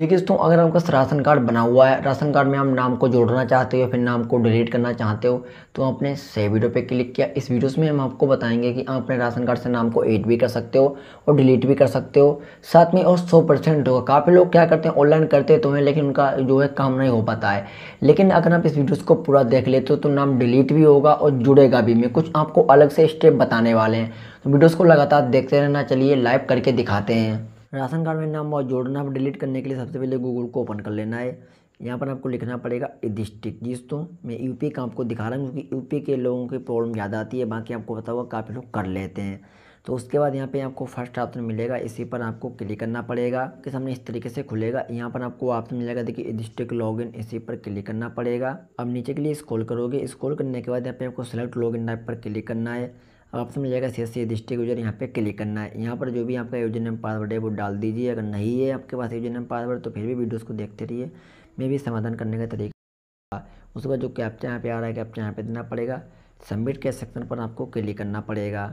देखिए दोस्तों अगर आपका राशन कार्ड बना हुआ है राशन कार्ड में आप नाम को जोड़ना चाहते हो या फिर नाम को डिलीट करना चाहते हो तो आपने सही वीडियो पे क्लिक किया इस वीडियोस में हम आपको बताएंगे कि आप अपने राशन कार्ड से नाम को एड भी कर सकते हो और डिलीट भी कर सकते हो साथ में और सौ परसेंट होगा काफ़ी लोग क्या करते हैं ऑनलाइन करते तो हैं लेकिन उनका जो है काम नहीं हो पाता है लेकिन अगर आप इस वीडियोज़ को पूरा देख लेते हो तो नाम डिलीट भी होगा और जुड़ेगा भी मैं कुछ आपको अलग से स्टेप बताने वाले हैं तो वीडियोज़ को लगातार देखते रहना चलिए लाइव करके दिखाते हैं राशन कार्ड में नाम और जोड़ना आप डिलीट करने के लिए सबसे पहले गूगल को ओपन कर लेना है यहाँ पर आपको लिखना पड़ेगा डिस्ट्रिक्ट जिस तो मैं यूपी का आपको दिखा रहा हूँ क्योंकि यूपी के लोगों की प्रॉब्लम ज़्यादा आती है बाकी आपको बताओ हुआ काफ़ी लोग कर लेते हैं तो उसके बाद यहाँ पे आपको फर्स्ट ऑप्शन मिलेगा इसी पर आपको क्लिक करना पड़ेगा कि सामने इस तरीके से खुलेगा यहाँ पर आपको ऑप्शन मिलेगा देखिए डिस्ट्रिक्ट लॉगिन इसी पर क्लिक करना पड़ेगा अब नीचे के लिए स्क्रॉल करोगे स्क्रॉल करने के बाद यहाँ पे आपको सेलेक्ट लॉगिन टाइप पर क्लिक करना है ऑप्शन मिल जाएगा शेष e डिस्ट्रिक्ट यूजर यहाँ पे क्लिक करना है यहाँ पर जो भी आपका यूजर नेम पासवर्ड है वो डाल दीजिए अगर नहीं है आपके पास यूजर नेम पासवर्ड तो फिर भी वीडियोज़ को देखते रहिए मे भी समाधान करने का तरीका उसके बाद जो कैप्चा यहाँ पे आ रहा है कैप्चा यहाँ पे देना पड़ेगा सबमिट के सेक्शन पर आपको क्लिक करना पड़ेगा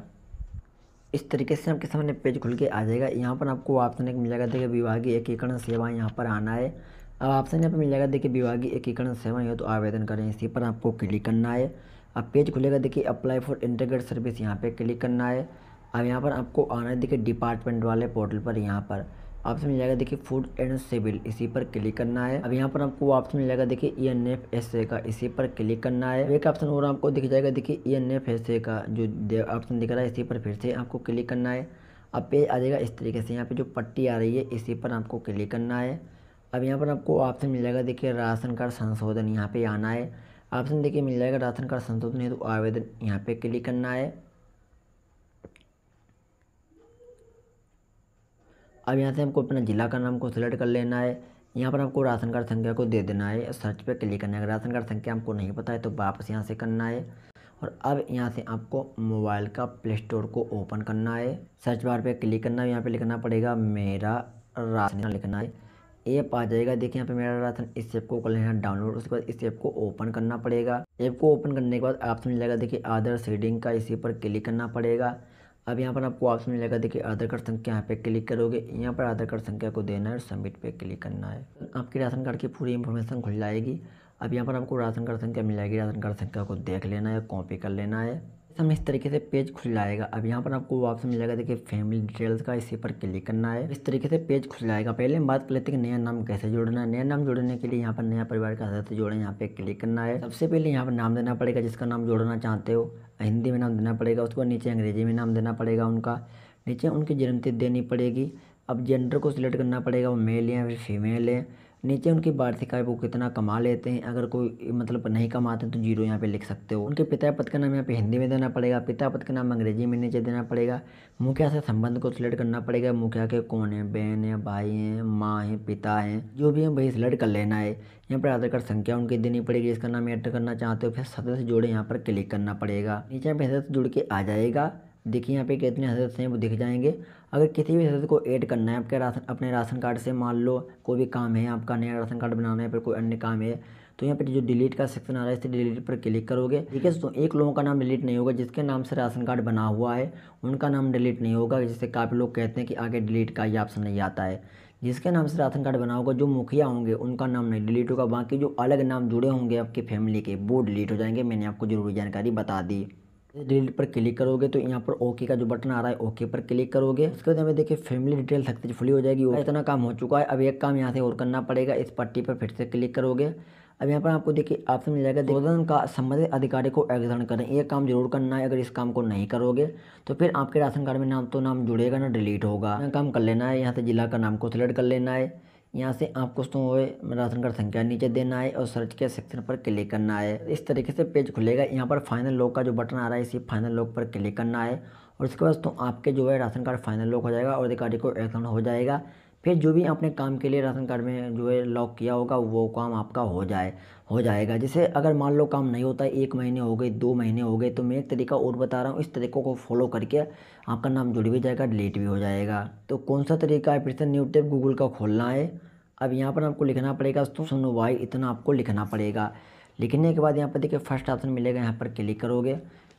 इस तरीके से आपके सामने पेज खुल के आ जाएगा यहाँ पर आपको ऑप्शन एक मिल जाएगा देखिए विभागीय एकीकरण सेवा यहाँ पर आना है अब ऑप्शन यहाँ पर मिल जाएगा देखिए विभागीय एकीकरण सेवा यहाँ तो आवेदन करें इसी पर आपको क्लिक करना है अब पेज खुलेगा देखिए अप्लाई फॉर इंटीग्रेट सर्विस यहाँ पे क्लिक करना है अब यहाँ पर आपको आना है देखिए डिपार्टमेंट वाले पोर्टल पर यहाँ पर आपसे मिल जाएगा देखिए फूड एंड सिविल इसी पर क्लिक करना है अब यहाँ पर आपको ऑप्शन मिल जाएगा देखिए E N F S A का इसी पर क्लिक करना है एक ऑप्शन और आपको दिख जाएगा देखिए E N F S A का जो ऑप्शन दिख रहा है इसी पर फिर से आपको क्लिक करना है अब पेज आ जाएगा इस तरीके से यहाँ पे जो पट्टी आ रही है इसी पर आपको क्लिक करना है अब यहाँ पर आपको ऑप्शन मिल जाएगा देखिए राशन कार्ड संशोधन यहाँ पे आना है ऑप्शन देखिए मिल जाएगा राशन कार्ड संशोधन हेतु तो आवेदन यहाँ पे क्लिक करना है अब यहाँ से हमको अपना ज़िला का नाम को सिलेक्ट कर लेना है यहाँ पर आपको राशन कार्ड संख्या को दे देना है सर्च पे क्लिक करना है राशन कार्ड संख्या हमको नहीं पता है तो वापस यहाँ से करना है और अब यहाँ से आपको मोबाइल का प्ले स्टोर को ओपन करना है सर्च बार पे क्लिक करना है यहाँ पे लिखना पड़ेगा मेरा राशन लिखना है ऐप आ जाएगा देखिए यहाँ पे मेरा राशन इस ऐप को कर लेना डाउनलोड उसके बाद इस ऐप को ओपन करना पड़ेगा ऐप को ओपन करने के बाद ऑप्शन मिलेगा देखिए आधार सीडिंग का इसी पर क्लिक करना पड़ेगा अब यहाँ पर आपको ऑप्शन मिलेगा देखिए आधार कार्ड संख्या यहाँ पे क्लिक करोगे यहाँ पर आधार कार्ड संख्या को देना है और सबमिट पे क्लिक करना है आपकी राशन कार्ड की पूरी इन्फॉर्मेशन खुल जाएगी अब यहाँ पर आपको राशन कार्ड संख्या मिल जाएगी राशन कार्ड संख्या को देख लेना है कॉपी कर लेना है हम इस तरीके से पेज खुल जाएगा अब यहाँ पर आपको ऑप्शन मिल जाएगा देखिए फैमिली डिटेल्स का इसी पर क्लिक करना है इस तरीके से पेज खुल जाएगा पहले हम बात कर लेते हैं कि नया नाम कैसे जोड़ना है नया नाम जोड़ने के लिए यहाँ पर नया परिवार का सदस्य जोड़ें यहाँ पे क्लिक करना है सबसे पहले यहाँ पर नाम देना पड़ेगा जिसका नाम जोड़ना चाहते हो हिंदी में नाम देना पड़ेगा उसको नीचे अंग्रेजी में नाम देना पड़ेगा उनका नीचे उनकी जन्मतिथि देनी पड़ेगी अब जेंडर को सिलेक्ट करना पड़ेगा वो मेल है फिर फीमेल है नीचे उनकी वार्षिक आय वो कितना कमा लेते हैं अगर कोई मतलब नहीं कमाते तो जीरो यहाँ पे लिख सकते हो उनके पिता पद का नाम यहाँ पे हिंदी में देना पड़ेगा पिता पद का नाम अंग्रेजी में नीचे देना पड़ेगा मुखिया से संबंध को सिलेक्ट करना पड़ेगा मुखिया के कौन है बहन है भाई हैं माँ हैं पिता हैं जो भी है वही सिलेक्ट कर लेना है यहाँ पर आधार कार्ड संख्या उनकी देनी पड़ेगी इसका नाम एंटर करना चाहते हो फिर सदस्य जोड़े यहाँ पर क्लिक करना पड़ेगा नीचे पैसे से जुड़ के आ जाएगा देखिए यहाँ पे कितने हजरत हैं वो दिख जाएंगे अगर किसी भी हजरत को ऐड करना है आपके राशन अपने राशन कार्ड से मान लो कोई भी काम है आपका नया राशन कार्ड बनाना है फिर कोई अन्य काम है तो यहाँ पे जो डिलीट का सेक्शन आ रहा है इसे डिलीट पर क्लिक करोगे ठीक है तो एक लोगों का नाम डिलीट नहीं होगा जिसके नाम से राशन कार्ड बना हुआ है उनका नाम डिलीट नहीं होगा जिससे काफ़ी लोग कहते हैं कि आगे डिलीट का ये ऑप्शन नहीं आता है जिसके नाम से राशन कार्ड बना होगा जो मुखिया होंगे उनका नाम नहीं डिलीट होगा बाकी जो अलग नाम जुड़े होंगे आपकी फैमिली के वो डिलीट हो जाएंगे मैंने आपको जरूरी जानकारी बता दी डिलीट पर क्लिक करोगे तो यहाँ पर ओके का जो बटन आ रहा है ओके पर क्लिक करोगे उसके बाद हमें देखिए फैमिली डिटेल सक्सेसफुली हो जाएगी इतना काम हो चुका है अब एक काम यहाँ से और करना पड़ेगा इस पट्टी पर फिर से क्लिक करोगे अब यहाँ पर आपको देखिए ऑप्शन मिल जाएगा दोदन का संबंधित अधिकारी को एग्जाम करें ये काम जरूर करना है अगर इस काम को नहीं करोगे तो फिर आपके राशन कार्ड में नाम तो नाम जुड़ेगा ना डिलीट होगा काम कर लेना है यहाँ से जिला का नाम को सिलेक्ट कर लेना है यहाँ से आपको तो दोस्तों राशन कार्ड संख्या नीचे देना है और सर्च के सेक्शन पर क्लिक करना है इस तरीके से पेज खुलेगा यहाँ पर फाइनल लॉक का जो बटन आ रहा है इसी फाइनल लॉक पर क्लिक करना है और इसके बाद तो आपके जो है राशन कार्ड फाइनल लॉक हो जाएगा और अधिकारी को एक्शन हो जाएगा फिर जो भी आपने काम के लिए राशन कार्ड में जो है लॉक किया होगा वो काम आपका हो जाए हो जाएगा जैसे अगर मान लो काम नहीं होता है एक महीने हो गए दो महीने हो गए तो मैं एक तरीका और बता रहा हूँ इस तरीक़ों को फॉलो करके आपका नाम जुड़ भी जाएगा डिलीट भी हो जाएगा तो कौन सा तरीका फिर से टेप गूगल का खोलना है अब यहाँ पर आपको लिखना पड़ेगा दोस्तों भाई इतना आपको लिखना पड़ेगा लिखने के बाद यहाँ पर देखिए फर्स्ट ऑप्शन मिलेगा यहाँ पर क्लिक करोगे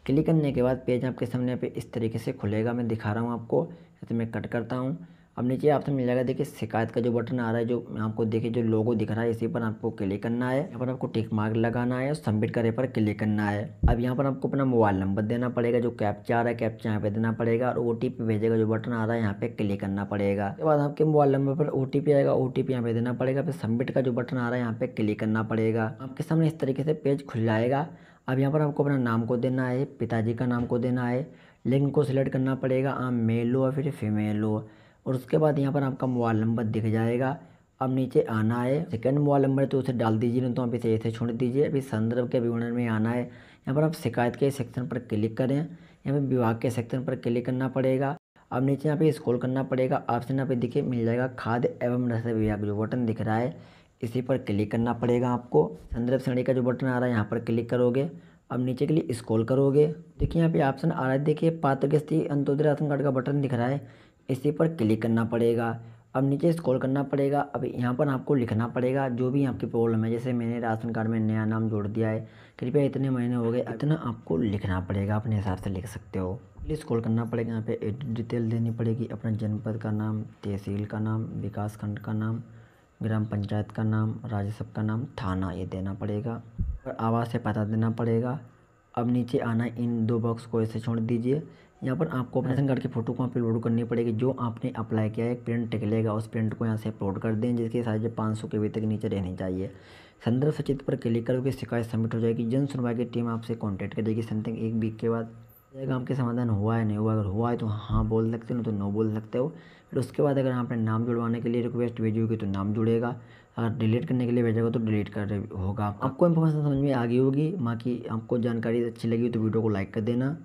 क्लिक करने के बाद पेज आपके सामने पे इस तरीके से खुलेगा मैं दिखा रहा हूँ आपको तो मैं कट करता हूँ अब नीचे आपसे मिल जाएगा देखिए शिकायत का जो बटन आ रहा है जो आपको देखिए जो लोगो दिख रहा है इसी पर आपको क्लिक करना है यहाँ पर आपको टिक मार्क लगाना है और सबमिट करे पर क्लिक करना है अब यहाँ पर आपको अपना मोबाइल नंबर देना पड़ेगा जो कैप्चा आ रहा है कैप्चा यहाँ पे देना पड़ेगा और ओ भेजेगा जो बटन आ रहा है यहाँ पे क्लिक करना पड़ेगा उसके बाद आपके मोबाइल नंबर पर ओ आएगा ओ टी यहाँ पे देना पड़ेगा फिर सबमिट का जो बटन आ रहा है यहाँ पे क्लिक करना पड़ेगा आपके सामने इस तरीके से पेज खुल जाएगा अब यहाँ पर आपको अपना नाम को देना है पिताजी का नाम को देना है लिंक को सिलेक्ट करना पड़ेगा आप मेल हो या फिर फीमेल हो और उसके बाद यहाँ पर आपका मोबाइल नंबर दिख जाएगा अब नीचे आना है सेकंड मोबाइल नंबर तो उसे डाल दीजिए नहीं तो आप इसे ऐसे छोड़ दीजिए अभी संदर्भ के विवरण में आना है यहाँ पर आप शिकायत के सेक्शन पर क्लिक करें यहाँ पर विभाग के सेक्शन पर क्लिक करना पड़ेगा अब नीचे यहाँ पे स्क्रॉल करना पड़ेगा ऑप्शन यहाँ पे देखिए मिल जाएगा खाद्य एवं रसद विभाग जो बटन दिख रहा है इसी पर क्लिक करना पड़ेगा आपको संदर्भ श्रेणी का जो बटन आ रहा है यहाँ पर क्लिक करोगे अब नीचे के लिए स्क्रॉल करोगे देखिए यहाँ पे ऑप्शन आ रहा है देखिए पात्र के स्थिति अंत्योदय राशन कार्ड का बटन दिख रहा है इसी पर क्लिक करना पड़ेगा अब नीचे स्क्रॉल करना पड़ेगा अब यहाँ पर आपको लिखना पड़ेगा जो भी आपकी प्रॉब्लम है जैसे मैंने राशन कार्ड में नया नाम जोड़ दिया है कृपया इतने महीने हो गए इतना आपको लिखना पड़ेगा अपने हिसाब से लिख सकते हो प्लीज़ स्क्रॉल करना पड़ेगा यहाँ पे एडिट डिटेल देनी पड़ेगी अपना जनपद का नाम तहसील का नाम विकास खंड का नाम ग्राम पंचायत का नाम राज्यसभा का नाम थाना ये देना पड़ेगा और आवास से पता देना पड़ेगा अब नीचे आना इन दो बॉक्स को ऐसे छोड़ दीजिए यहाँ पर आपको अपने राशन कार्ड की फ़ोटो को अपलोड करनी पड़ेगी जो आपने अप्लाई किया है प्रिंट निकलेगा उस प्रिंट को यहाँ से अपलोड कर दें साथ साइज पाँच सौ के वी तक नीचे रहनी चाहिए संदर्भ सचित पर क्लिक करोगे शिकायत सबमिट हो जाएगी जन सुनवाई की टीम आपसे कॉन्टैक्ट करेगी समथिंग एक वीक के बाद आपके समाधान हुआ है नहीं हुआ अगर हुआ है तो हाँ बोल सकते हो तो नो बोल सकते हो फिर उसके बाद अगर आपने नाम जुड़वाने के लिए रिक्वेस्ट भेजी होगी तो नाम जुड़ेगा अगर डिलीट करने के लिए भेजेगा तो डिलीट कर होगा आपको इन्फॉर्मेशन समझ में आ गई होगी बाकी आपको जानकारी अच्छी लगी तो वीडियो को लाइक कर देना